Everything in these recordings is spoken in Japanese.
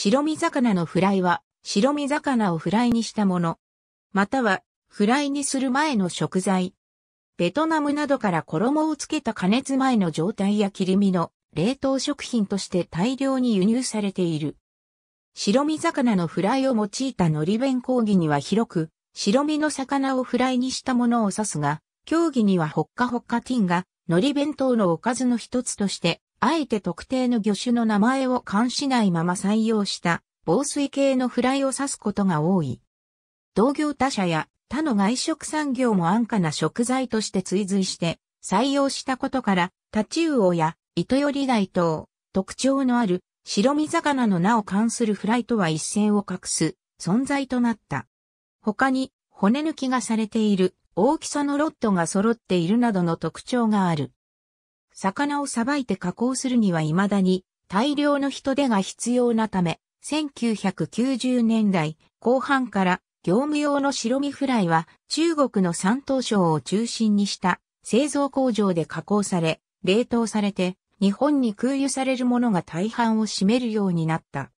白身魚のフライは、白身魚をフライにしたもの。または、フライにする前の食材。ベトナムなどから衣をつけた加熱前の状態や切り身の冷凍食品として大量に輸入されている。白身魚のフライを用いたのり弁講義には広く、白身の魚をフライにしたものを指すが、競技にはホッカホッカティンが、のり弁当のおかずの一つとしてあえて特定の魚種の名前を冠しないまま採用した防水系のフライを指すことが多い。同業他社や他の外食産業も安価な食材として追随して採用したことから、タチウオや糸より台等、特徴のある白身魚の名を冠するフライとは一線を画す存在となった。他に骨抜きがされている大きさのロットが揃っているなどの特徴がある。魚をさばいて加工するには未だに大量の人手が必要なため、1990年代後半から業務用の白身フライは中国の山東省を中心にした製造工場で加工され、冷凍されて日本に空輸されるものが大半を占めるようになった。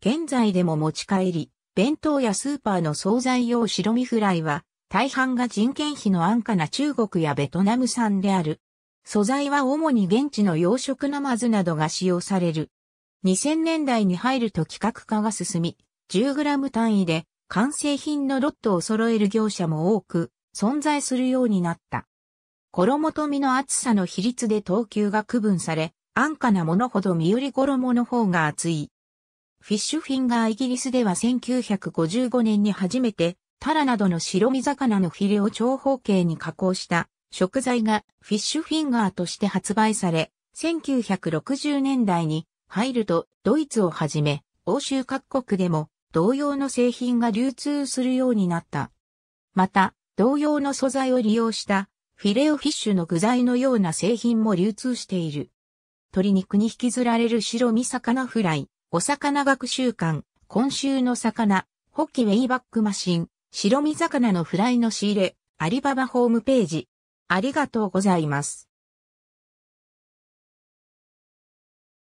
現在でも持ち帰り、弁当やスーパーの惣菜用白身フライは大半が人件費の安価な中国やベトナム産である素材は主に現地の養殖ナマズなどが使用される。2000年代に入ると規格化が進み、10グラム単位で完成品のロットを揃える業者も多く存在するようになった。衣と身の厚さの比率で等級が区分され、安価なものほど身より衣の方が厚い。フィッシュフィンガーイギリスでは1955年に初めてタラなどの白身魚のフィレを長方形に加工した食材がフィッシュフィンガーとして発売され、1960年代に入るとドイツをはじめ欧州各国でも同様の製品が流通するようになった。また、同様の素材を利用したフィレオフィッシュの具材のような製品も流通している。鶏肉に引きずられる白身魚フライ、お魚学習館、今週の魚、ホッキウェイバックマシン、白身魚のフライの仕入れ、アリババホームページ、ありがとうございます。